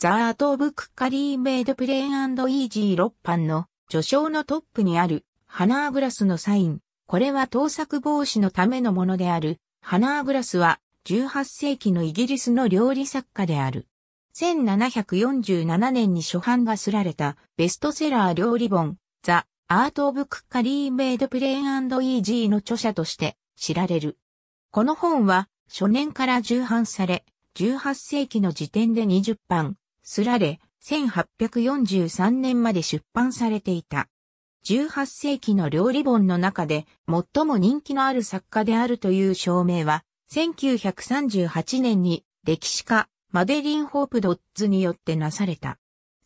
ザ・アート・オブ・クッカリー・メイド・プレーン・イージー6版の序章のトップにあるハナーグラスのサイン。これは盗作防止のためのものである。ハナーグラスは18世紀のイギリスの料理作家である。1747年に初版がすられたベストセラー料理本、ザ・アート・オブ・クッカリー・メイド・プレーン・イージーの著者として知られる。この本は初年から重版され、18世紀の時点で20版、すられ、1843年まで出版されていた。18世紀の料理本の中で最も人気のある作家であるという証明は、1938年に歴史家マデリン・ホープドッズによってなされた。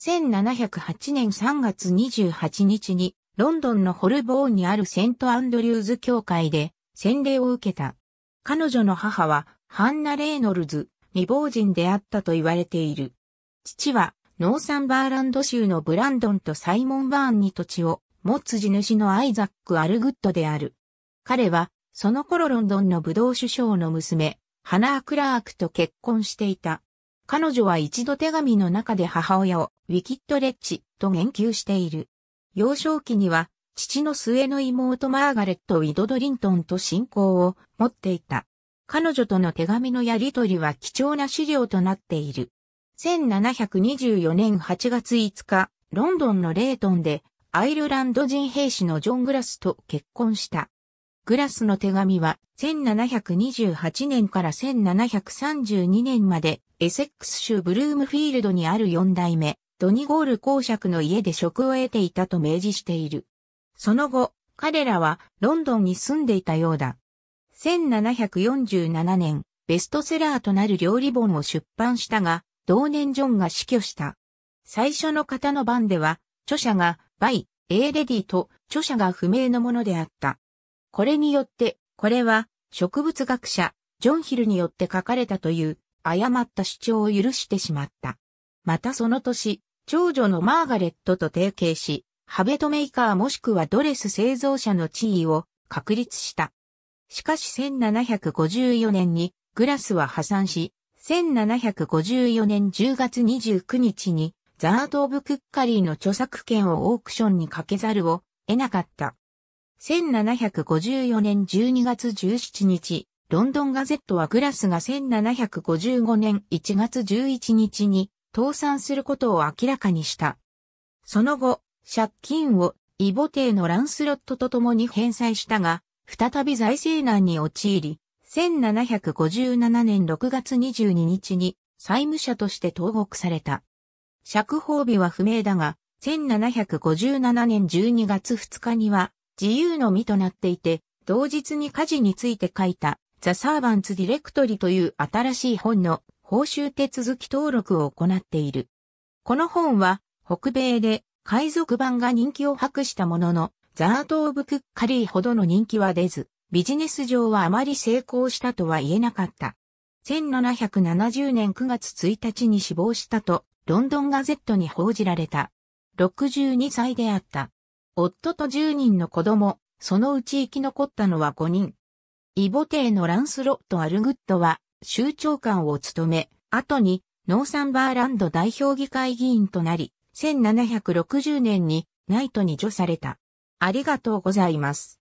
1708年3月28日にロンドンのホルボーンにあるセント・アンドリューズ教会で洗礼を受けた。彼女の母はハンナ・レイノルズ、未亡人であったと言われている。父は、ノーサンバーランド州のブランドンとサイモン・バーンに土地を持つ地主のアイザック・アルグッドである。彼は、その頃ロンドンのブドウ首相の娘、ハナー・クラークと結婚していた。彼女は一度手紙の中で母親をウィキッド・レッチと言及している。幼少期には、父の末の妹マーガレット・ウィドドリントンと信仰を持っていた。彼女との手紙のやりとりは貴重な資料となっている。1724年8月5日、ロンドンのレートンで、アイルランド人兵士のジョン・グラスと結婚した。グラスの手紙は、1728年から1732年まで、エセックス州ブルームフィールドにある四代目、ドニゴール公爵の家で職を得ていたと明示している。その後、彼らはロンドンに住んでいたようだ。1747年、ベストセラーとなる料理本を出版したが、同年ジョンが死去した。最初の方の番では、著者が、バイ、A レディと著者が不明のものであった。これによって、これは植物学者、ジョン・ヒルによって書かれたという誤った主張を許してしまった。またその年、長女のマーガレットと提携し、ハベトメーカーもしくはドレス製造者の地位を確立した。しかし1754年にグラスは破産し、1754年10月29日に、ザート・オブ・クッカリーの著作権をオークションにかけざるを得なかった。1754年12月17日、ロンドンガゼットはグラスが1755年1月11日に倒産することを明らかにした。その後、借金をイボテーのランスロットと共に返済したが、再び財政難に陥り、1757年6月22日に債務者として投獄された。釈放日は不明だが、1757年12月2日には自由の身となっていて、同日に家事について書いたザ・サーバンツ・ディレクトリという新しい本の報酬手続き登録を行っている。この本は北米で海賊版が人気を博したものの、ザート・オブ・クッカリーほどの人気は出ず、ビジネス上はあまり成功したとは言えなかった。1770年9月1日に死亡したと、ロンドンガゼットに報じられた。62歳であった。夫と10人の子供、そのうち生き残ったのは5人。イボ帝のランスロット・アルグッドは、州長官を務め、後に、ノーサンバーランド代表議会議員となり、1760年にナイトに除された。ありがとうございます。